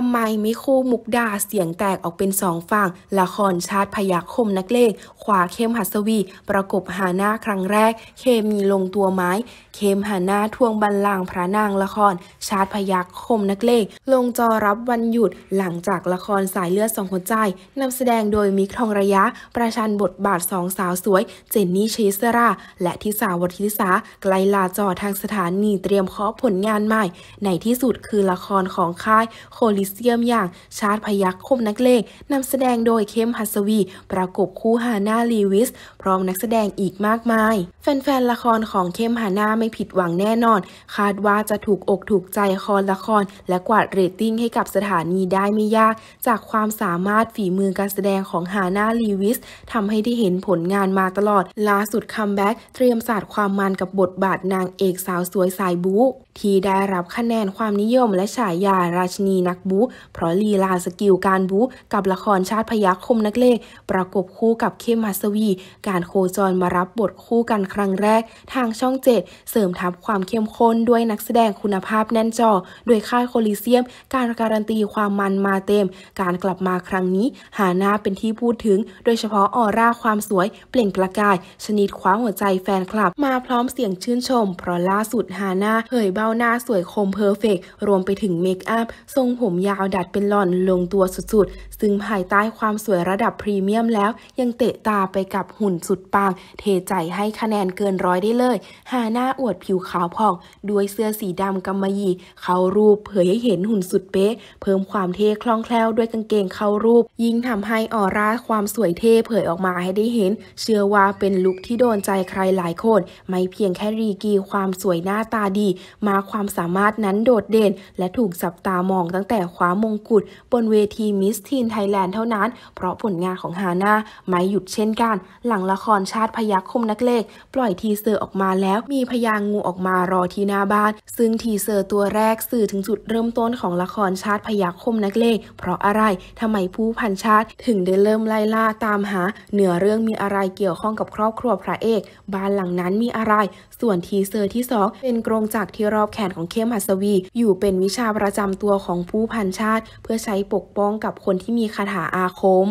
ทำไมมิโคมุกดาเสียงแตกออกเป็นสองฝั่งละครชาติพยาคมนักเลงขวาเข้มหัสวีประกบฮาน้าครั้งแรกเคมีลงตัวไม้เข้มฮาน้าทวงบัลลังพระนางละคร ชาติพยาคมนักเลงลงจอรับวันหยุดหลังจากละครสายเลือดสองหัวใจ นำแสดงโดยมิกทองระยะ ประชันบทบาทสองสาวสวยเจนนี่เชสรา และทิสาวทิสาไกลลาจอทางสถานีเตรียมเคาะผลงานใหม่ในที่สุดคือละครของค่ายโคลิเซียมอย่างชาตพยักคมนักเลงนำแสดงโดยเข้มหัสวีประกบคู่ฮาน่าลีวิสพร้อมนักแสดงอีกมากมาย แฟนๆละครของเข้มฮาน่าไม่ผิดหวังแน่นอน คาดว่าจะถูกอกถูกใจคอละครและกวาดเรตติ้งให้กับสถานีได้ไม่ยาก จากความสามารถฝีมือการแสดงของฮาน่าลีวิสทำให้ได้เห็นผลงานมาตลอด ล่าสุดคัมแบ็กเตรียมศาสตร์ความมันกับบทบาทนางเอกสาวสวยสายบู๊ที่ได้รับคะแนนความนิยมและฉายาราชินีนักบู๊เพราะลีลาสกิลการบู๊กับละครชาติพยัคคมนักเลข ประกบคู่กับเข้มมาสวี การโคจรมารับบทคู่กันครั้งแรก ทางช่องเจ็ดเสริมทับความเข้มข้นด้วยนักแสดงคุณภาพแน่นจอโดยค่ายโคลิเซียมการการันตีความมันมาเต็ม การกลับมาครั้งนี้หาหน้าเป็นที่พูดถึง โดยเฉพาะออร่าความสวย เปล่งประกาย ชนิดคว้าหัวใจแฟนคลับ มาพร้อมเสียงชื่นชมเพราะล่าสุดฮาน่าเผยเบ้าหน้าสวยคมเพอร์เฟกรวมไปถึงเมคอัพทรงผมยาวดัดเป็นหล่อนลงตัวสุดๆ ซึ่งภายใต้ความสวยระดับพรีเมียมแล้ว ยังเตะตาไปกับหุ่นสุดปัง เทใจให้คะแนนเกินร้อยได้เลย หาหน้า อวดผิวขาวผ่อง ด้วยเสื้อสีดำกำมะหยี่ เขารูปเผยให้เห็นหุ่นสุดเป๊ะ เพิ่มความเท่คล่องแคล่วด้วยกางเกงเข้ารูป ยิ่งทำให้ออร่าความสวยเท่เผยออกมาให้ได้เห็น เชื่อว่าเป็นลุคที่โดนใจใครหลายคน ไม่เพียงแค่รีกีความสวยหน้าตาดี มาความสามารถนั้นโดดเด่น และถูกจับตามองตั้งแต่คว้ามงกุฎบนเวทีมิสทีนไทยแลนด์เท่านั้น เพราะผลงานของฮาน่าไม่หยุดเช่นกัน หลังละครชาติพยัคคมนักเลขปล่อยทีเซอร์ออกมาแล้วมีพยางงูออกมารอที่หน้าบ้าน ซึ่งทีเซอร์ตัวแรกสื่อถึงจุดเริ่มต้นของละครชาติพยัคคมนักเลขเพราะอะไรทำไมผู้พันชาติ ถึงได้เริ่มไล่ล่าตามหา เหนือเรื่องมีอะไรเกี่ยวข้องกับครอบครัวพระเอกบ้านหลังนั้นมีอะไร ส่วนทีเซอร์ที่2เป็นกรงจักรที่รอบแขนของเข้มหัสวี อยู่เป็นวิชาประจำตัวของผู้พันพันชาติเพื่อใช้ปกป้องกับคนที่มีคาถาอาคม